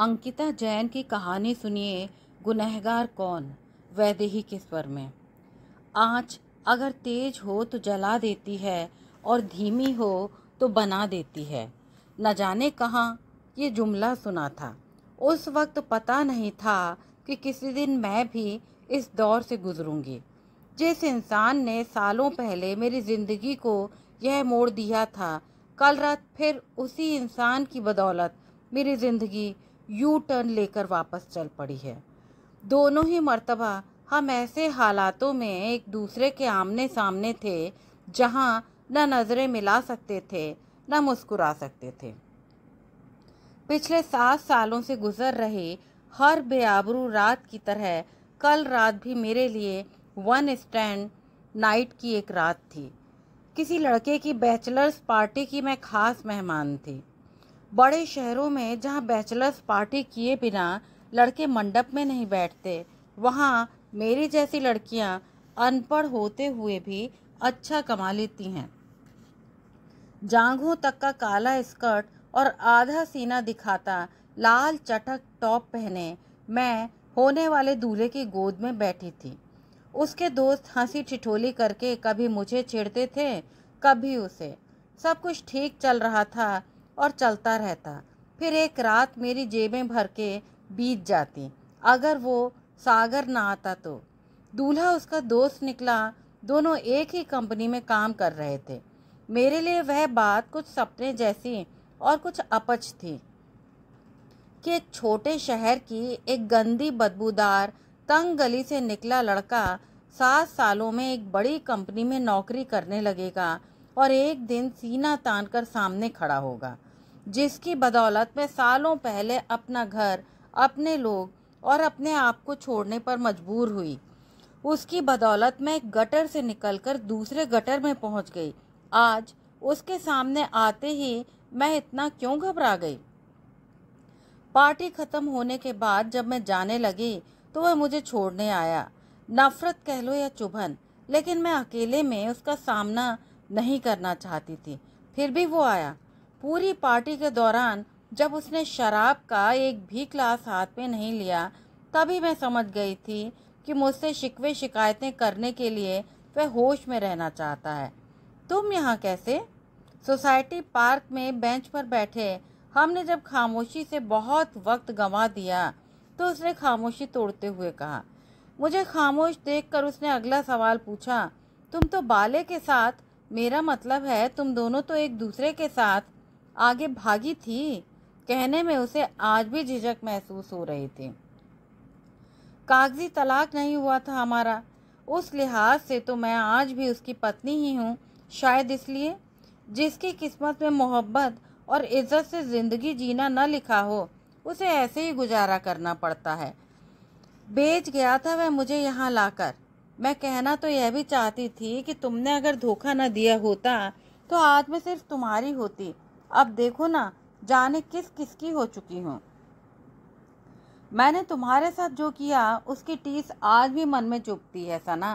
अंकिता जैन की कहानी सुनिए गुनहगार कौन वैदेही के स्वर में आँच अगर तेज हो तो जला देती है और धीमी हो तो बना देती है न जाने कहाँ ये जुमला सुना था उस वक्त पता नहीं था कि किसी दिन मैं भी इस दौर से गुजरूंगी जिस इंसान ने सालों पहले मेरी ज़िंदगी को यह मोड़ दिया था कल रात फिर उसी इंसान की बदौलत मेरी ज़िंदगी यू टर्न लेकर वापस चल पड़ी है दोनों ही मर्तबा हम ऐसे हालातों में एक दूसरे के आमने सामने थे जहाँ न नज़रें मिला सकते थे न मुस्कुरा सकते थे पिछले सात सालों से गुजर रहे हर बेआबरू रात की तरह कल रात भी मेरे लिए वन स्टैंड नाइट की एक रात थी किसी लड़के की बैचलर्स पार्टी की मैं खास मेहमान थी बड़े शहरों में जहाँ बैचलर्स पार्टी किए बिना लड़के मंडप में नहीं बैठते वहाँ मेरी जैसी लड़कियाँ अनपढ़ होते हुए भी अच्छा कमा लेती हैं जांघों तक का काला स्कर्ट और आधा सीना दिखाता लाल चटक टॉप पहने मैं होने वाले दूल्हे की गोद में बैठी थी उसके दोस्त हंसी ठिठोली करके कभी मुझे छेड़ते थे कभी उसे सब कुछ ठीक चल रहा था और चलता रहता फिर एक रात मेरी जेबें भर के बीत जाती अगर वो सागर ना आता तो दूल्हा उसका दोस्त निकला दोनों एक ही कंपनी में काम कर रहे थे मेरे लिए वह बात कुछ सपने जैसी और कुछ अपच थी कि एक छोटे शहर की एक गंदी बदबूदार तंग गली से निकला लड़का सात सालों में एक बड़ी कंपनी में नौकरी करने लगेगा और एक दिन सीना तान कर सामने खड़ा होगा जिसकी बदौलत मैं सालों पहले अपना घर अपने लोग और अपने आप को छोड़ने पर मजबूर हुई उसकी बदौलत मैं एक गटर से निकलकर दूसरे गटर में पहुंच गई आज उसके सामने आते ही मैं इतना क्यों घबरा गई पार्टी खत्म होने के बाद जब मैं जाने लगी तो वह मुझे छोड़ने आया नफरत कह लो या चुभन लेकिन मैं अकेले में उसका सामना नहीं करना चाहती थी फिर भी वो आया पूरी पार्टी के दौरान जब उसने शराब का एक भी ग्लास हाथ में नहीं लिया तभी मैं समझ गई थी कि मुझसे शिकवे शिकायतें करने के लिए वह होश में रहना चाहता है तुम यहाँ कैसे सोसाइटी पार्क में बेंच पर बैठे हमने जब खामोशी से बहुत वक्त गंवा दिया तो उसने खामोशी तोड़ते हुए कहा मुझे खामोश देखकर उसने अगला सवाल पूछा तुम तो बाले के साथ मेरा मतलब है तुम दोनों तो एक दूसरे के साथ आगे भागी थी कहने में उसे आज भी झिझक महसूस हो रही थी कागजी तलाक नहीं हुआ था हमारा उस लिहाज से तो मैं आज भी उसकी पत्नी ही हूँ शायद इसलिए जिसकी किस्मत में मोहब्बत और इज्जत से ज़िंदगी जीना न लिखा हो उसे ऐसे ही गुजारा करना पड़ता है बेच गया था वह मुझे यहाँ लाकर मैं कहना तो यह भी चाहती थी कि तुमने अगर धोखा न दिया होता तो आज में सिर्फ तुम्हारी होती अब देखो ना जाने किस किस की हो चुकी हूँ मैंने तुम्हारे साथ जो किया उसकी टीस आज भी मन में चुभती है सना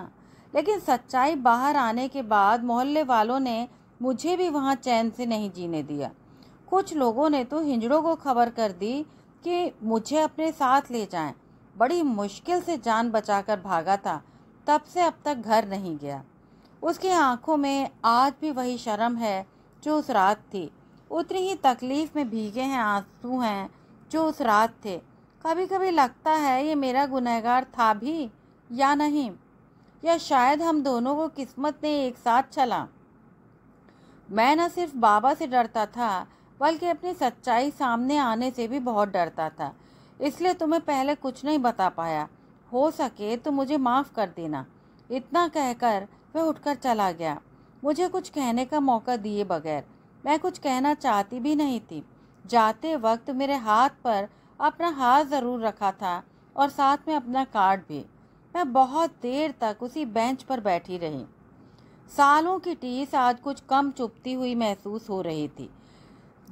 लेकिन सच्चाई बाहर आने के बाद मोहल्ले वालों ने मुझे भी वहाँ चैन से नहीं जीने दिया कुछ लोगों ने तो हिंजड़ों को खबर कर दी कि मुझे अपने साथ ले जाएं। बड़ी मुश्किल से जान बचाकर भागा था तब से अब तक घर नहीं गया उसकी आंखों में आज भी वही शर्म है जो उस रात थी उतनी ही तकलीफ़ में भीगे हैं आंसू हैं जो उस रात थे कभी कभी लगता है ये मेरा गुनहगार था भी या नहीं या शायद हम दोनों को किस्मत ने एक साथ चला मैं न सिर्फ बाबा से डरता था बल्कि अपनी सच्चाई सामने आने से भी बहुत डरता था इसलिए तुम्हें पहले कुछ नहीं बता पाया हो सके तो मुझे माफ़ कर देना इतना कहकर वह उठकर चला गया मुझे कुछ कहने का मौका दिए बगैर मैं कुछ कहना चाहती भी नहीं थी जाते वक्त मेरे हाथ पर अपना हाथ ज़रूर रखा था और साथ में अपना कार्ड भी मैं बहुत देर तक उसी बेंच पर बैठी रही सालों की टीस आज कुछ कम चुपती हुई महसूस हो रही थी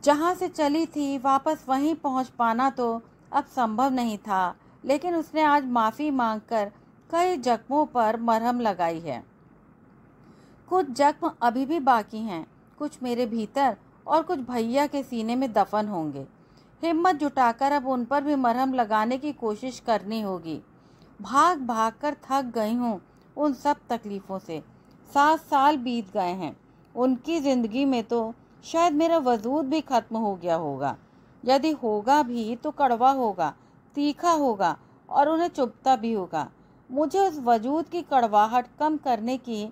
जहाँ से चली थी वापस वहीं पहुँच पाना तो अब संभव नहीं था लेकिन उसने आज माफ़ी मांगकर कई जख्मों पर मरहम लगाई है कुछ जख्म अभी भी बाकी हैं कुछ मेरे भीतर और कुछ भैया के सीने में दफन होंगे हिम्मत जुटाकर अब उन पर भी मरहम लगाने की कोशिश करनी होगी भाग भाग कर थक गई हूँ उन सब तकलीफ़ों से सात साल बीत गए हैं उनकी ज़िंदगी में तो शायद मेरा वजूद भी ख़त्म हो गया होगा यदि होगा भी तो कड़वा होगा तीखा होगा और उन्हें चुभता भी होगा मुझे उस वजूद की कड़वाहट कम करने की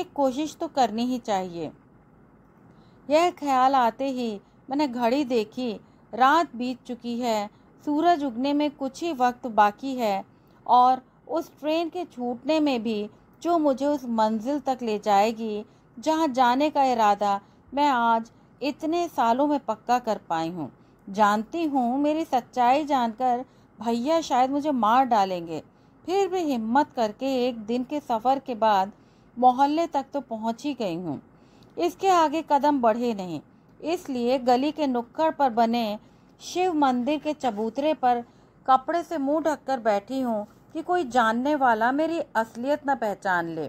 एक कोशिश तो करनी ही चाहिए यह ख्याल आते ही मैंने घड़ी देखी रात बीत चुकी है सूरज उगने में कुछ ही वक्त बाकी है और उस ट्रेन के छूटने में भी जो मुझे उस मंजिल तक ले जाएगी जहाँ जाने का इरादा मैं आज इतने सालों में पक्का कर पाई हूँ जानती हूँ मेरी सच्चाई जानकर भैया शायद मुझे मार डालेंगे फिर भी हिम्मत करके एक दिन के सफ़र के बाद मोहल्ले तक तो पहुँच ही गई हूँ इसके आगे कदम बढ़े नहीं इसलिए गली के नुक्कड़ पर बने शिव मंदिर के चबूतरे पर कपड़े से मुंह ढककर बैठी हूँ कि कोई जानने वाला मेरी असलियत न पहचान ले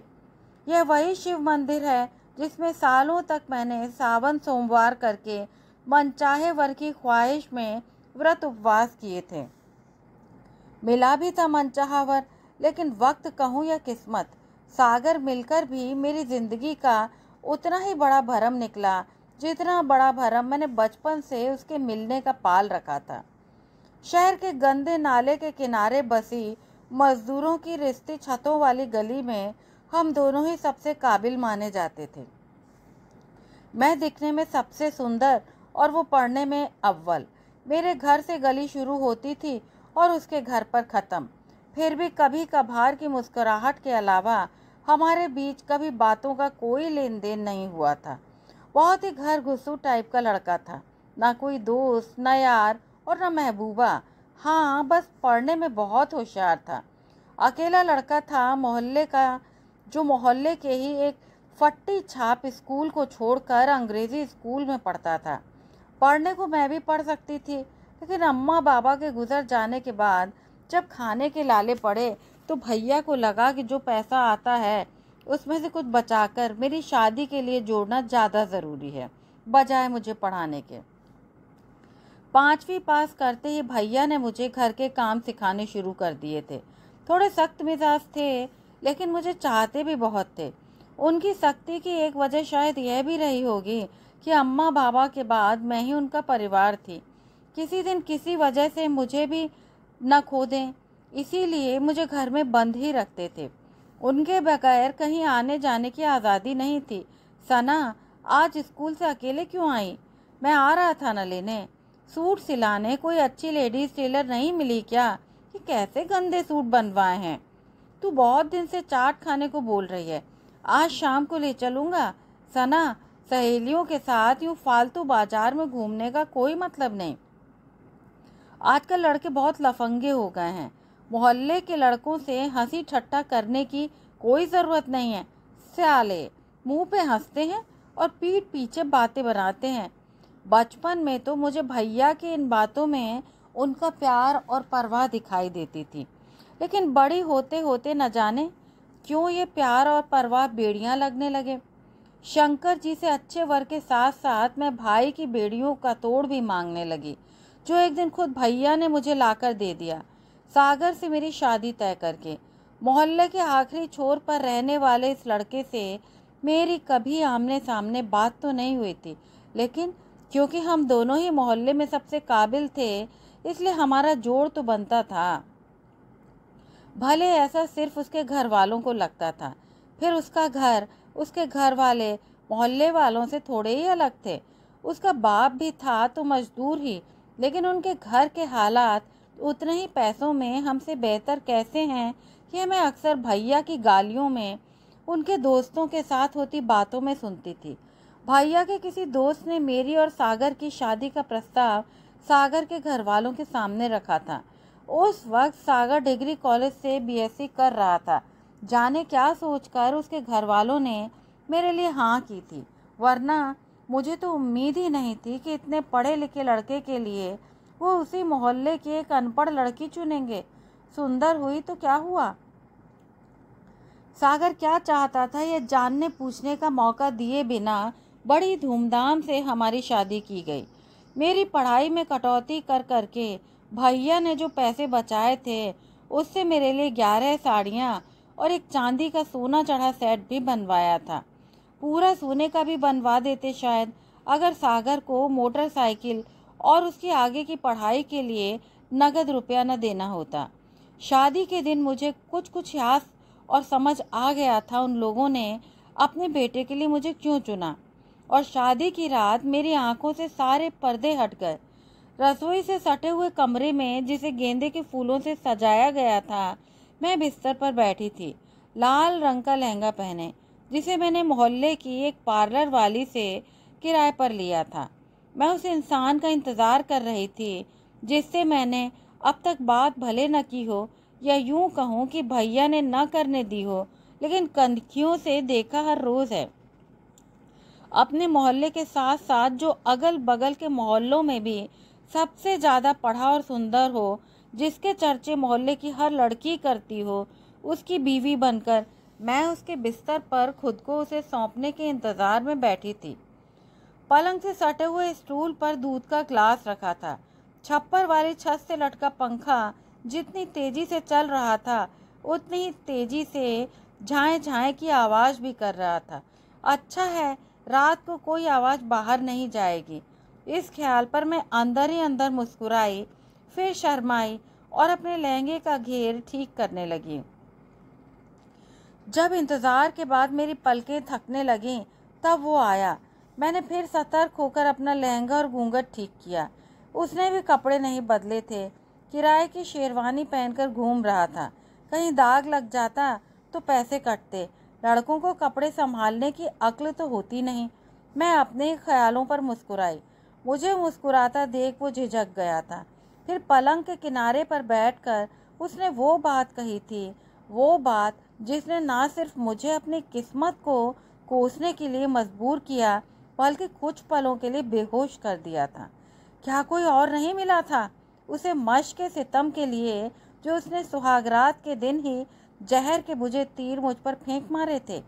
यह वही शिव मंदिर है जिसमें सालों तक मैंने सावन सोमवार करके मनचाहे वर की ख्वाहिश में व्रत उपवास किए थे मिला भी था मनचाहा वर लेकिन वक्त कहूँ या किस्मत सागर मिलकर भी मेरी ज़िंदगी का उतना ही बड़ा भरम निकला जितना बड़ा भरम मैंने बचपन से उसके मिलने का पाल रखा था शहर के गंदे नाले के किनारे बसी मजदूरों की रिश्ते छतों वाली गली में हम दोनों ही सबसे काबिल माने जाते थे मैं दिखने में सबसे सुंदर और वो पढ़ने में अव्वल मेरे घर से गली शुरू होती थी और उसके घर पर ख़त्म फिर भी कभी कभार की मुस्कुराहट के अलावा हमारे बीच कभी बातों का कोई लेन देन नहीं हुआ था बहुत ही घर घुसू टाइप का लड़का था ना कोई दोस्त ना यार और ना महबूबा हाँ बस पढ़ने में बहुत होशियार था अकेला लड़का था मोहल्ले का जो मोहल्ले के ही एक फट्टी छाप स्कूल को छोड़कर अंग्रेज़ी स्कूल में पढ़ता था पढ़ने को मैं भी पढ़ सकती थी लेकिन अम्मा बाबा के गुजर जाने के बाद जब खाने के लाले पड़े तो भैया को लगा कि जो पैसा आता है उसमें से कुछ बचाकर मेरी शादी के लिए जोड़ना ज़्यादा ज़रूरी है बजाय मुझे पढ़ाने के पाँचवीं पास करते ही भैया ने मुझे घर के काम सिखाने शुरू कर दिए थे थोड़े सख्त मिजाज थे लेकिन मुझे चाहते भी बहुत थे उनकी सख्ती की एक वजह शायद यह भी रही होगी कि अम्मा बाबा के बाद मैं ही उनका परिवार थी किसी दिन किसी वजह से मुझे भी न खो दें इसीलिए मुझे घर में बंद ही रखते थे उनके बगैर कहीं आने जाने की आज़ादी नहीं थी सना आज स्कूल से अकेले क्यों आई मैं आ रहा था न लेने सूट सिलाने कोई अच्छी लेडीज़ टेलर नहीं मिली क्या कि कैसे गंदे सूट बनवाए हैं तू बहुत दिन से चाट खाने को बोल रही है आज शाम को ले चलूँगा सना सहेलियों के साथ यूँ फालतू बाजार में घूमने का कोई मतलब नहीं आजकल लड़के बहुत लफंगे हो गए हैं मोहल्ले के लड़कों से हंसी ठट्टा करने की कोई ज़रूरत नहीं है स्याले मुंह पे हंसते हैं और पीठ पीछे बातें बनाते हैं बचपन में तो मुझे भैया की इन बातों में उनका प्यार और परवाह दिखाई देती थी लेकिन बड़ी होते होते न जाने क्यों ये प्यार और परवाह बेड़ियाँ लगने लगे शंकर जी से अच्छे वर के साथ साथ मैं भाई की बेड़ियों का तोड़ भी मांगने लगी जो एक दिन खुद भैया ने मुझे लाकर दे दिया सागर से मेरी शादी तय करके मोहल्ले के आखिरी छोर पर रहने वाले इस लड़के से मेरी कभी आमने सामने बात तो नहीं हुई थी लेकिन क्योंकि हम दोनों ही मोहल्ले में सबसे काबिल थे इसलिए हमारा जोड़ तो बनता था भले ऐसा सिर्फ उसके घर वालों को लगता था फिर उसका घर उसके घर वाले मोहल्ले वालों से थोड़े ही अलग थे उसका बाप भी था तो मजदूर ही लेकिन उनके घर के हालात उतने ही पैसों में हमसे बेहतर कैसे हैं कि मैं अक्सर भैया की गालियों में उनके दोस्तों के साथ होती बातों में सुनती थी भैया के किसी दोस्त ने मेरी और सागर की शादी का प्रस्ताव सागर के घर वालों के सामने रखा था उस वक्त सागर डिग्री कॉलेज से बीएससी कर रहा था जाने क्या सोचकर उसके घर वालों ने मेरे लिए हाँ की थी वरना मुझे तो उम्मीद ही नहीं थी कि इतने पढ़े लिखे लड़के के लिए वो उसी मोहल्ले की एक अनपढ़ लड़की चुनेंगे सुंदर हुई तो क्या हुआ सागर क्या चाहता था यह जानने पूछने का मौका दिए बिना बड़ी धूमधाम से हमारी शादी की गई मेरी पढ़ाई में कटौती कर करके भैया ने जो पैसे बचाए थे उससे मेरे लिए ग्यारह साड़ियाँ और एक चांदी का सोना चढ़ा सेट भी बनवाया था पूरा सोने का भी बनवा देते शायद अगर सागर को मोटरसाइकिल और उसकी आगे की पढ़ाई के लिए नगद रुपया न देना होता शादी के दिन मुझे कुछ कुछ याद और समझ आ गया था उन लोगों ने अपने बेटे के लिए मुझे क्यों चुना और शादी की रात मेरी आंखों से सारे पर्दे हट गए रसोई से सटे हुए कमरे में जिसे गेंदे के फूलों से सजाया गया था मैं बिस्तर पर बैठी थी लाल रंग का लहंगा पहने जिसे मैंने मोहल्ले की एक पार्लर वाली से किराए पर लिया था मैं उस इंसान का इंतज़ार कर रही थी जिससे मैंने अब तक बात भले न की हो या यूं कहूँ कि भैया ने न करने दी हो लेकिन कंधकियों से देखा हर रोज़ है अपने मोहल्ले के साथ साथ जो अगल बगल के मोहल्लों में भी सबसे ज़्यादा पढ़ा और सुंदर हो जिसके चर्चे मोहल्ले की हर लड़की करती हो उसकी बीवी बनकर मैं उसके बिस्तर पर खुद को उसे सौंपने के इंतज़ार में बैठी थी पलंग से सटे हुए स्टूल पर दूध का ग्लास रखा था छप्पर वाली छत से लटका पंखा जितनी तेजी से चल रहा था उतनी ही तेजी से झाए झाए की आवाज़ भी कर रहा था अच्छा है रात को कोई आवाज़ बाहर नहीं जाएगी इस ख्याल पर मैं अंदर ही अंदर मुस्कुराई फिर शर्माई और अपने लहंगे का घेर ठीक करने लगी जब इंतज़ार के बाद मेरी पलकें थकने लगी तब वो आया मैंने फिर सतर्क होकर अपना लहंगा और घूंघट ठीक किया उसने भी कपड़े नहीं बदले थे किराए की शेरवानी पहनकर घूम रहा था कहीं दाग लग जाता तो पैसे कटते लड़कों को कपड़े संभालने की अक्ल तो होती नहीं मैं अपने ही ख्यालों पर मुस्कुराई मुझे मुस्कुराता देख वो झिझक गया था फिर पलंग के किनारे पर बैठकर उसने वो बात कही थी वो बात जिसने ना सिर्फ मुझे अपनी किस्मत को कोसने के लिए मजबूर किया बल्कि कुछ पलों के लिए बेहोश कर दिया था क्या कोई और नहीं मिला था उसे मश के सितम के लिए जो उसने सुहागरात के दिन ही जहर के बुझे तीर मुझ पर फेंक मारे थे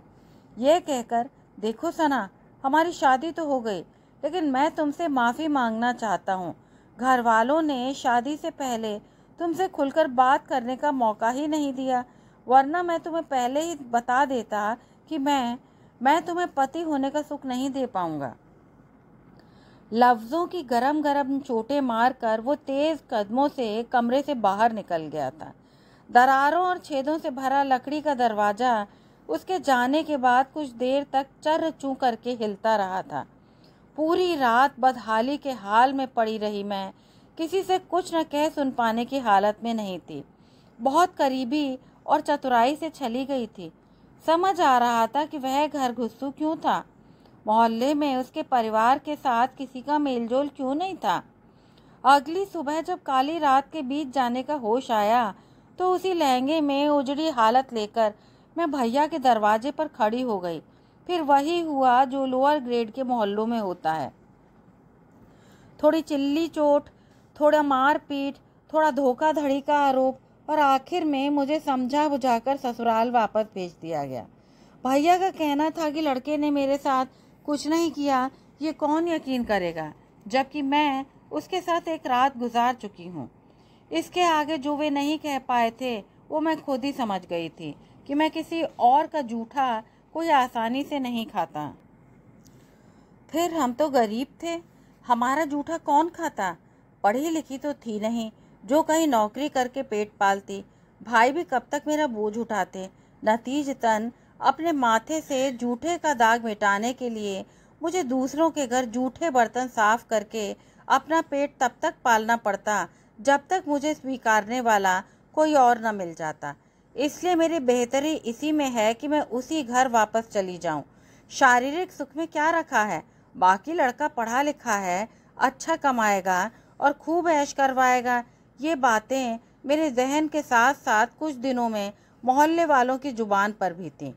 ये कहकर देखो सना हमारी शादी तो हो गई लेकिन मैं तुमसे माफ़ी मांगना चाहता हूँ घर वालों ने शादी से पहले तुमसे खुलकर बात करने का मौका ही नहीं दिया वरना मैं तुम्हें पहले ही बता देता कि मैं मैं तुम्हें पति होने का सुख नहीं दे पाऊंगा लफ्ज़ों की गरम गरम चोटें कर वो तेज़ कदमों से कमरे से बाहर निकल गया था दरारों और छेदों से भरा लकड़ी का दरवाज़ा उसके जाने के बाद कुछ देर तक चर चू करके हिलता रहा था पूरी रात बदहाली के हाल में पड़ी रही मैं किसी से कुछ न कह सुन पाने की हालत में नहीं थी बहुत करीबी और चतुराई से छली गई थी समझ आ रहा था कि वह घर घुस्सू क्यों था मोहल्ले में उसके परिवार के साथ किसी का मेलजोल क्यों नहीं था अगली सुबह जब काली रात के बीच जाने का होश आया तो उसी लहंगे में उजड़ी हालत लेकर मैं भैया के दरवाजे पर खड़ी हो गई फिर वही हुआ जो लोअर ग्रेड के मोहल्लों में होता है थोड़ी चिल्ली चोट थोड़ा मारपीट थोड़ा धोखाधड़ी का आरोप और आखिर में मुझे समझा बुझाकर ससुराल वापस भेज दिया गया भैया का कहना था कि लड़के ने मेरे साथ कुछ नहीं किया ये कौन यकीन करेगा जबकि मैं उसके साथ एक रात गुजार चुकी हूँ इसके आगे जो वे नहीं कह पाए थे वो मैं खुद ही समझ गई थी कि मैं किसी और का जूठा कोई आसानी से नहीं खाता फिर हम तो गरीब थे हमारा जूठा कौन खाता पढ़ी लिखी तो थी नहीं जो कहीं नौकरी करके पेट पालती भाई भी कब तक मेरा बोझ उठाते नतीजतन अपने माथे से जूठे का दाग मिटाने के लिए मुझे दूसरों के घर जूठे बर्तन साफ करके अपना पेट तब तक पालना पड़ता जब तक मुझे स्वीकारने वाला कोई और न मिल जाता इसलिए मेरी बेहतरी इसी में है कि मैं उसी घर वापस चली जाऊं। शारीरिक सुख में क्या रखा है बाकी लड़का पढ़ा लिखा है अच्छा कमाएगा और खूब ऐश करवाएगा ये बातें मेरे जहन के साथ साथ कुछ दिनों में मोहल्ले वालों की ज़ुबान पर भी थी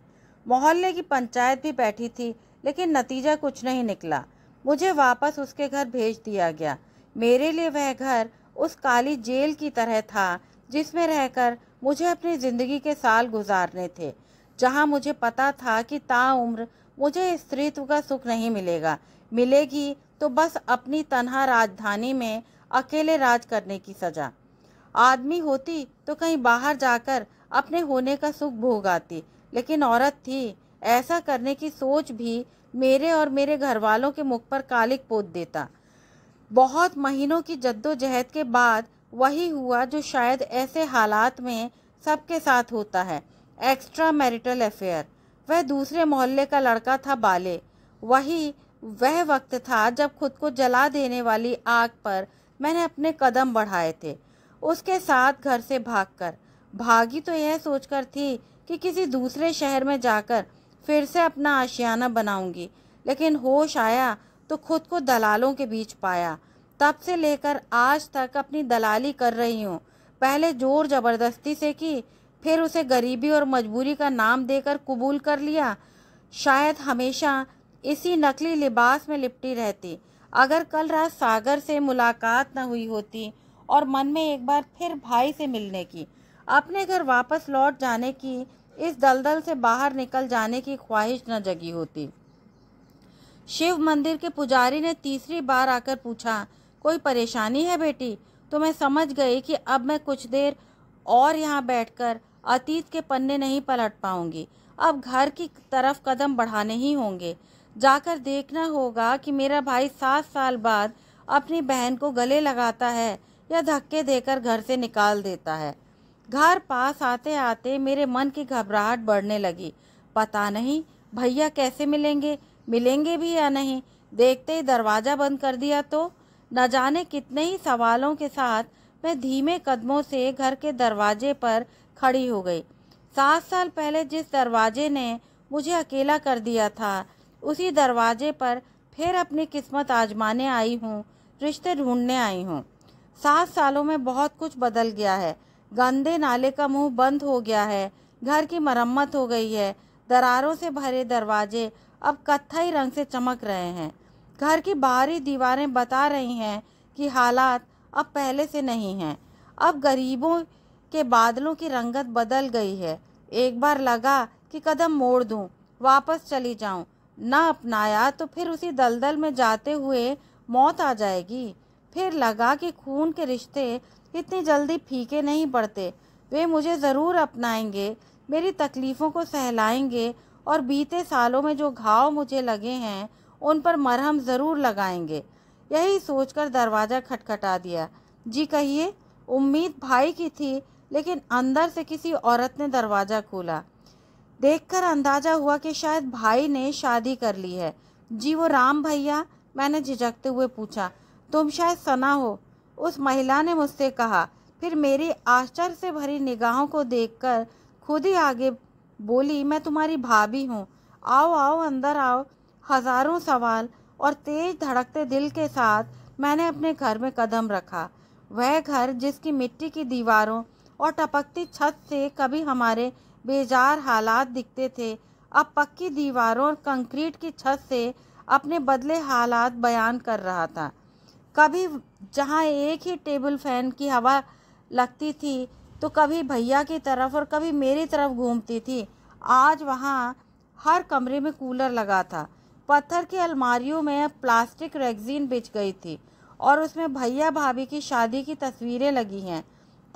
मोहल्ले की पंचायत भी बैठी थी लेकिन नतीजा कुछ नहीं निकला मुझे वापस उसके घर भेज दिया गया मेरे लिए वह घर उस काली जेल की तरह था जिसमें रहकर मुझे अपनी ज़िंदगी के साल गुजारने थे जहाँ मुझे पता था कि ताउम्र मुझे स्त्रीत्व का सुख नहीं मिलेगा मिलेगी तो बस अपनी तनहा राजधानी में अकेले राज करने की सजा आदमी होती तो कहीं बाहर जाकर अपने होने का सुख भोग आती लेकिन औरत थी ऐसा करने की सोच भी मेरे और मेरे घर वालों के मुख पर कालिक पोत देता बहुत महीनों की जद्दोजहद के बाद वही हुआ जो शायद ऐसे हालात में सबके साथ होता है एक्स्ट्रा मैरिटल अफेयर वह दूसरे मोहल्ले का लड़का था बाले वही वह वक्त था जब खुद को जला देने वाली आग पर मैंने अपने कदम बढ़ाए थे उसके साथ घर से भागकर भागी तो यह सोचकर थी कि किसी दूसरे शहर में जाकर फिर से अपना आशियाना बनाऊंगी लेकिन होश आया तो खुद को दलालों के बीच पाया तब से लेकर आज तक अपनी दलाली कर रही हूँ पहले जोर ज़बरदस्ती से की फिर उसे गरीबी और मजबूरी का नाम देकर कबूल कर लिया शायद हमेशा इसी नकली लिबास में लिपटी रहती अगर कल रात सागर से मुलाकात न हुई होती और मन में एक बार फिर भाई से मिलने की अपने घर वापस लौट जाने की इस दलदल से बाहर निकल जाने की ख्वाहिश न जगी होती शिव मंदिर के पुजारी ने तीसरी बार आकर पूछा कोई परेशानी है बेटी तो मैं समझ गई कि अब मैं कुछ देर और यहाँ बैठकर अतीत के पन्ने नहीं पलट पाऊंगी अब घर की तरफ कदम बढ़ाने ही होंगे जाकर देखना होगा कि मेरा भाई सात साल बाद अपनी बहन को गले लगाता है या धक्के देकर घर से निकाल देता है घर पास आते आते मेरे मन की घबराहट बढ़ने लगी पता नहीं भैया कैसे मिलेंगे मिलेंगे भी या नहीं देखते ही दरवाज़ा बंद कर दिया तो न जाने कितने ही सवालों के साथ मैं धीमे कदमों से घर के दरवाजे पर खड़ी हो गई सात साल पहले जिस दरवाजे ने मुझे अकेला कर दिया था उसी दरवाजे पर फिर अपनी किस्मत आजमाने आई हूँ रिश्ते ढूंढने आई हूँ सात सालों में बहुत कुछ बदल गया है गंदे नाले का मुंह बंद हो गया है घर की मरम्मत हो गई है दरारों से भरे दरवाजे अब कत्थई रंग से चमक रहे हैं घर की बाहरी दीवारें बता रही हैं कि हालात अब पहले से नहीं हैं अब गरीबों के बादलों की रंगत बदल गई है एक बार लगा कि कदम मोड़ दूं, वापस चली जाऊं, न अपनाया तो फिर उसी दलदल में जाते हुए मौत आ जाएगी फिर लगा कि खून के रिश्ते इतनी जल्दी फीके नहीं पड़ते वे मुझे ज़रूर अपनाएंगे मेरी तकलीफ़ों को सहलाएंगे और बीते सालों में जो घाव मुझे लगे हैं उन पर मरहम ज़रूर लगाएंगे यही सोचकर दरवाज़ा खटखटा दिया जी कहिए उम्मीद भाई की थी लेकिन अंदर से किसी औरत ने दरवाज़ा खोला देखकर अंदाजा हुआ कि शायद भाई ने शादी कर ली है जी वो राम भैया मैंने झिझकते हुए पूछा तुम शायद सना हो उस महिला ने मुझसे कहा फिर मेरी आश्चर्य से भरी निगाहों को देखकर खुद ही आगे बोली मैं तुम्हारी भाभी हूँ आओ आओ अंदर आओ हजारों सवाल और तेज धड़कते दिल के साथ मैंने अपने घर में कदम रखा वह घर जिसकी मिट्टी की दीवारों और टपकती छत से कभी हमारे बेजार हालात दिखते थे अब पक्की दीवारों और कंक्रीट की छत से अपने बदले हालात बयान कर रहा था कभी जहाँ एक ही टेबल फैन की हवा लगती थी तो कभी भैया की तरफ और कभी मेरी तरफ घूमती थी आज वहाँ हर कमरे में कूलर लगा था पत्थर की अलमारियों में प्लास्टिक रेगजीन बिछ गई थी और उसमें भैया भाभी की शादी की तस्वीरें लगी हैं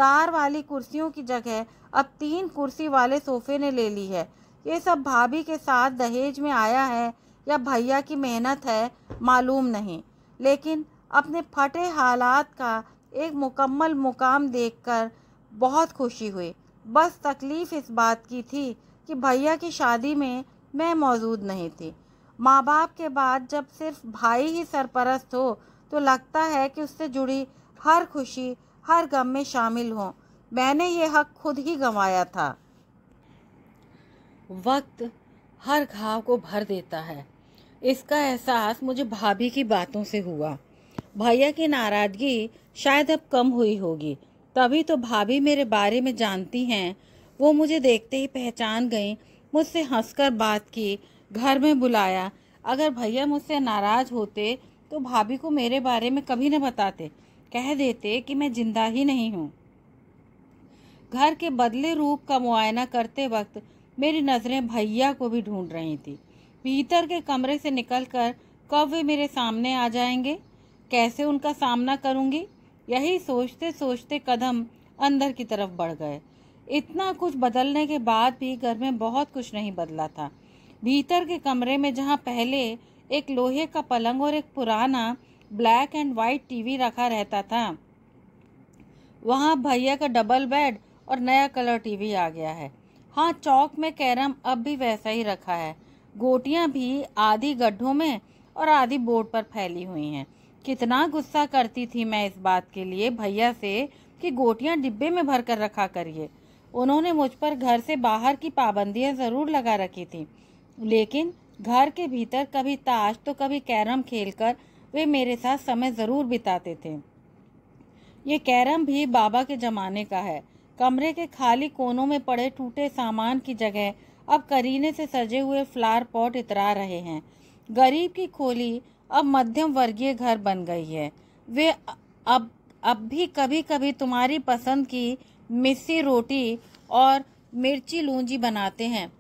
तार वाली कुर्सियों की जगह अब तीन कुर्सी वाले सोफे ने ले ली है ये सब भाभी के साथ दहेज में आया है या भैया की मेहनत है मालूम नहीं लेकिन अपने फटे हालात का एक मुकम्मल मुकाम देखकर बहुत खुशी हुई बस तकलीफ़ इस बात की थी कि भैया की शादी में मैं मौजूद नहीं थी माँ बाप के बाद जब सिर्फ भाई ही सरपरस्त हो तो लगता है कि उससे जुड़ी हर खुशी हर गम में शामिल हों मैंने ये हक खुद ही गंवाया था वक्त हर घाव को भर देता है इसका एहसास मुझे भाभी की बातों से हुआ भैया की नाराज़गी शायद अब कम हुई होगी तभी तो भाभी मेरे बारे में जानती हैं वो मुझे देखते ही पहचान गई मुझसे हंसकर बात की घर में बुलाया अगर भैया मुझसे नाराज़ होते तो भाभी को मेरे बारे में कभी न बताते कह देते कि मैं जिंदा ही नहीं हूँ घर के बदले रूप का मुआयना करते वक्त मेरी नज़रें भैया को भी ढूंढ रही थी भीतर के कमरे से निकलकर कब वे मेरे सामने आ जाएंगे कैसे उनका सामना करूंगी यही सोचते सोचते कदम अंदर की तरफ बढ़ गए इतना कुछ बदलने के बाद भी घर में बहुत कुछ नहीं बदला था भीतर के कमरे में जहाँ पहले एक लोहे का पलंग और एक पुराना ब्लैक एंड वाइट टीवी रखा रहता था वहाँ भैया का डबल बेड और नया कलर टीवी आ गया है हाँ चौक में कैरम अब भी वैसा ही रखा है गोटियाँ भी आधी गड्ढों में और आधी बोर्ड पर फैली हुई हैं कितना गुस्सा करती थी मैं इस बात के लिए भैया से कि गोटियाँ डिब्बे में भर कर रखा करिए उन्होंने मुझ पर घर से बाहर की पाबंदियाँ ज़रूर लगा रखी थी लेकिन घर के भीतर कभी ताश तो कभी कैरम खेलकर वे मेरे साथ समय ज़रूर बिताते थे ये कैरम भी बाबा के ज़माने का है कमरे के खाली कोनों में पड़े टूटे सामान की जगह अब करीने से सजे हुए फ्लावर पॉट इतरा रहे हैं गरीब की खोली अब मध्यम वर्गीय घर बन गई है वे अब अब भी कभी कभी तुम्हारी पसंद की मिस्सी रोटी और मिर्ची लूंजी बनाते हैं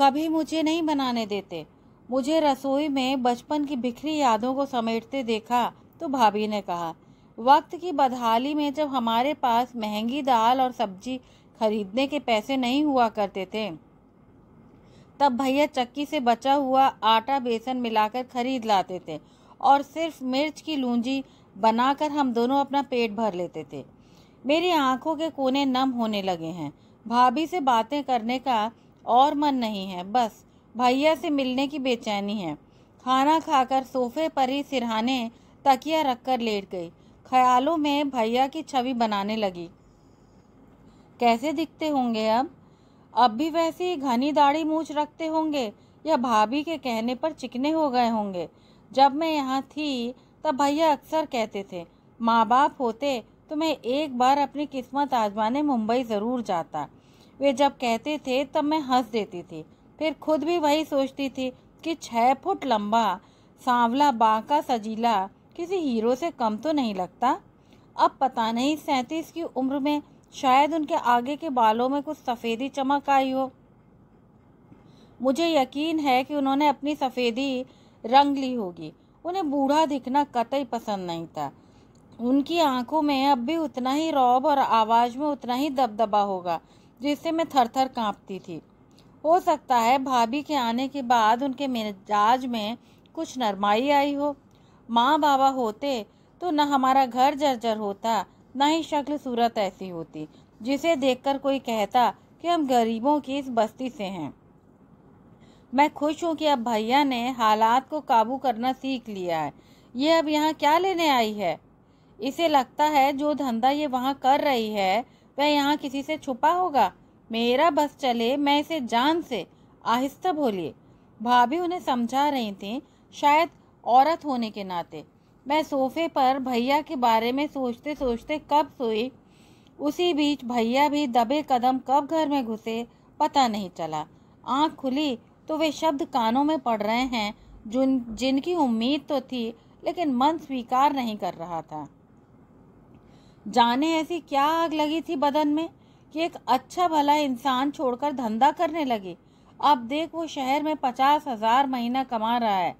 कभी मुझे नहीं बनाने देते मुझे रसोई में बचपन की बिखरी यादों को समेटते देखा तो भाभी ने कहा वक्त की बदहाली में जब हमारे पास महंगी दाल और सब्जी खरीदने के पैसे नहीं हुआ करते थे तब भैया चक्की से बचा हुआ आटा बेसन मिलाकर खरीद लाते थे और सिर्फ मिर्च की लूंजी बनाकर हम दोनों अपना पेट भर लेते थे मेरी आंखों के कोने नम होने लगे हैं भाभी से बातें करने का और मन नहीं है बस भैया से मिलने की बेचैनी है खाना खाकर सोफे पर ही सिरहाने तकिया रखकर लेट गई ख्यालों में भैया की छवि बनाने लगी कैसे दिखते होंगे अब अब भी वैसी घनी दाढ़ी मूछ रखते होंगे या भाभी के कहने पर चिकने हो गए होंगे जब मैं यहाँ थी तब भैया अक्सर कहते थे माँ बाप होते तो मैं एक बार अपनी किस्मत आजमाने मुंबई ज़रूर जाता वे जब कहते थे तब मैं हंस देती थी फिर खुद भी वही सोचती थी कि छः फुट लंबा सांवला बांका सजीला किसी हीरो से कम तो नहीं लगता अब पता नहीं सैंतीस की उम्र में शायद उनके आगे के बालों में कुछ सफ़ेदी चमक आई हो मुझे यकीन है कि उन्होंने अपनी सफ़ेदी रंग ली होगी उन्हें बूढ़ा दिखना कतई पसंद नहीं था उनकी आंखों में अब भी उतना ही रौब और आवाज़ में उतना ही दबदबा होगा जिससे मैं थर थर काँपती थी हो सकता है भाभी के आने के बाद उनके मिजाज में कुछ नरमाई आई हो माँ बाबा होते तो न हमारा घर जर्जर होता न ही शक्ल सूरत ऐसी होती जिसे देखकर कोई कहता कि हम गरीबों की इस बस्ती से हैं मैं खुश हूँ कि अब भैया ने हालात को काबू करना सीख लिया है ये अब यहाँ क्या लेने आई है इसे लगता है जो धंधा ये वहाँ कर रही है वह यहाँ किसी से छुपा होगा मेरा बस चले मैं इसे जान से आहिस्ता बोलिए भाभी उन्हें समझा रही थी शायद औरत होने के नाते मैं सोफे पर भैया के बारे में सोचते सोचते कब सोई उसी बीच भैया भी दबे कदम कब घर में घुसे पता नहीं चला आंख खुली तो वे शब्द कानों में पड़ रहे हैं जिन जिनकी उम्मीद तो थी लेकिन मन स्वीकार नहीं कर रहा था जाने ऐसी क्या आग लगी थी बदन में कि एक अच्छा भला इंसान छोड़कर धंधा करने लगे अब देख वो शहर में पचास हज़ार महीना कमा रहा है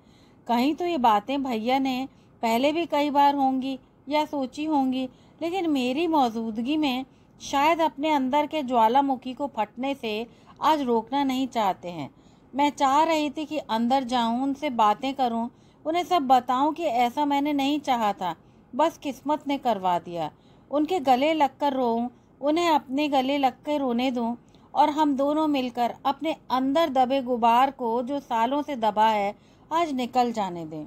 कहीं तो ये बातें भैया ने पहले भी कई बार होंगी या सोची होंगी लेकिन मेरी मौजूदगी में शायद अपने अंदर के ज्वालामुखी को फटने से आज रोकना नहीं चाहते हैं मैं चाह रही थी कि अंदर जाऊं उनसे बातें करूं उन्हें सब बताऊं कि ऐसा मैंने नहीं चाहा था बस किस्मत ने करवा दिया उनके गले लगकर रोऊं उन्हें अपने गले लग कर रोने दूँ और हम दोनों मिलकर अपने अंदर दबे गुबार को जो सालों से दबा है आज निकल जाने दें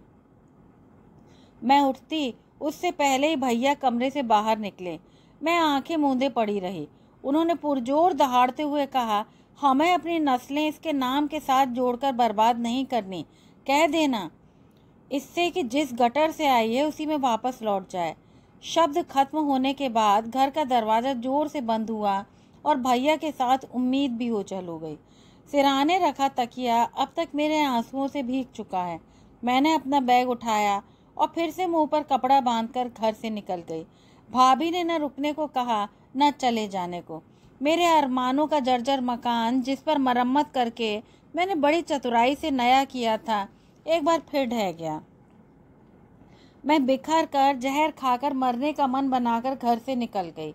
मैं उठती उससे पहले ही भैया कमरे से बाहर निकले मैं आंखें मूंदे पड़ी रही उन्होंने पुरजोर दहाड़ते हुए कहा हमें अपनी नस्लें इसके नाम के साथ जोड़कर बर्बाद नहीं करनी कह देना इससे कि जिस गटर से आई है उसी में वापस लौट जाए शब्द खत्म होने के बाद घर का दरवाज़ा जोर से बंद हुआ और भैया के साथ उम्मीद भी हो चल हो गई सिराने रखा तकिया अब तक मेरे आंसुओं से भीग चुका है मैंने अपना बैग उठाया और फिर से मुंह पर कपड़ा बांधकर घर से निकल गई भाभी ने न रुकने को कहा न चले जाने को मेरे अरमानों का जर्जर मकान जिस पर मरम्मत करके मैंने बड़ी चतुराई से नया किया था एक बार फिर ढह गया मैं बिखर कर जहर खाकर मरने का मन बनाकर घर से निकल गई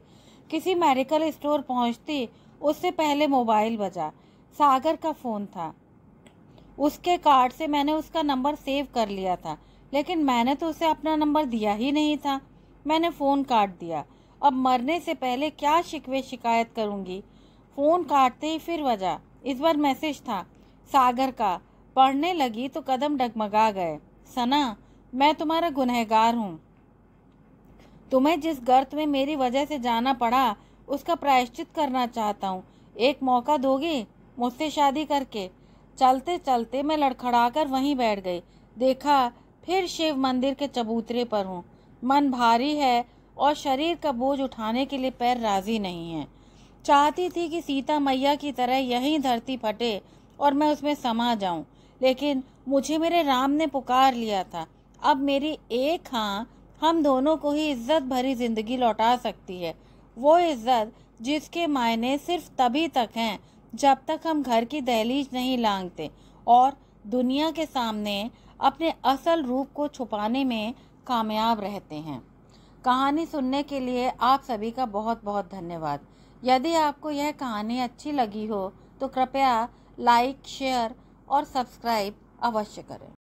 किसी मेडिकल स्टोर पहुंचती उससे पहले मोबाइल बजा सागर का फ़ोन था उसके कार्ड से मैंने उसका नंबर सेव कर लिया था लेकिन मैंने तो उसे अपना नंबर दिया ही नहीं था मैंने फ़ोन काट दिया अब मरने से पहले क्या शिकवे शिकायत करूँगी फ़ोन काटते ही फिर वजह इस बार मैसेज था सागर का पढ़ने लगी तो कदम डगमगा गए सना मैं तुम्हारा गुनहगार हूँ तुम्हें जिस गर्त में मेरी वजह से जाना पड़ा उसका प्रायश्चित करना चाहता हूँ एक मौका दोगे मुझसे शादी करके चलते चलते मैं लड़खड़ाकर वहीं बैठ गई देखा फिर शिव मंदिर के चबूतरे पर हूँ मन भारी है और शरीर का बोझ उठाने के लिए पैर राजी नहीं है चाहती थी कि सीता मैया की तरह यही धरती फटे और मैं उसमें समा जाऊं लेकिन मुझे मेरे राम ने पुकार लिया था अब मेरी एक हाँ हम दोनों को ही इज्जत भरी जिंदगी लौटा सकती है वो इज्जत जिसके मायने सिर्फ तभी तक हैं जब तक हम घर की दहलीज नहीं लांगते और दुनिया के सामने अपने असल रूप को छुपाने में कामयाब रहते हैं कहानी सुनने के लिए आप सभी का बहुत बहुत धन्यवाद यदि आपको यह कहानी अच्छी लगी हो तो कृपया लाइक शेयर और सब्सक्राइब अवश्य करें